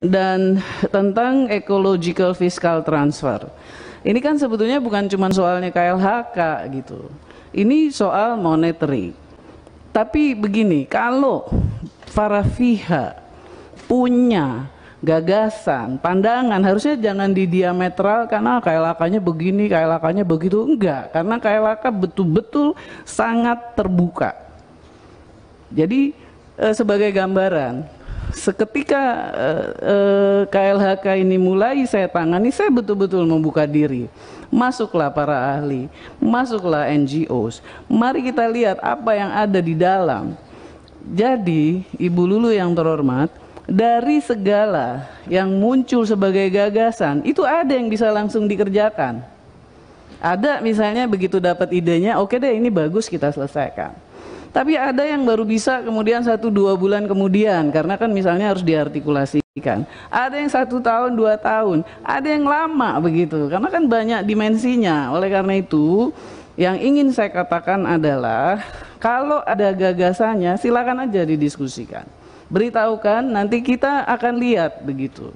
dan tentang ecological fiscal transfer. Ini kan sebetulnya bukan cuma soalnya KLHK gitu. Ini soal monetary. Tapi begini, kalau para pihak punya gagasan, pandangan harusnya jangan didiametral karena KLHK-nya begini, KLHK-nya begitu enggak, karena KLHK betul-betul sangat terbuka. Jadi eh, sebagai gambaran, seketika uh, eh, uh, eh, KLHK ini mulai saya tangani, saya betul-betul membuka diri. Masuklah para ahli, masuklah NGOs. Mari kita lihat apa yang ada di dalam. Jadi, Ibu Lulu yang terhormat, dari segala yang muncul sebagai gagasan, itu ada yang bisa langsung dikerjakan. Ada misalnya begitu dapat idenya, oke okay deh ini bagus kita selesaikan tapi ada yang baru bisa kemudian satu dua bulan kemudian karena kan misalnya harus diartikulasikan. Ada yang satu tahun dua tahun, ada yang lama begitu karena kan banyak dimensinya. Oleh karena itu yang ingin saya katakan adalah kalau ada gagasannya silakan aja didiskusikan. Beritahukan nanti kita akan lihat begitu.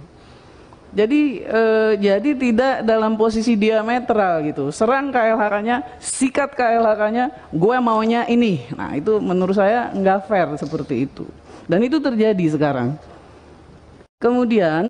Jadi e, jadi tidak dalam posisi diametral gitu. Serang KLHK-nya, sikat KLHK-nya, gue maunya ini. Nah itu menurut saya nggak fair seperti itu. Dan itu terjadi sekarang. Kemudian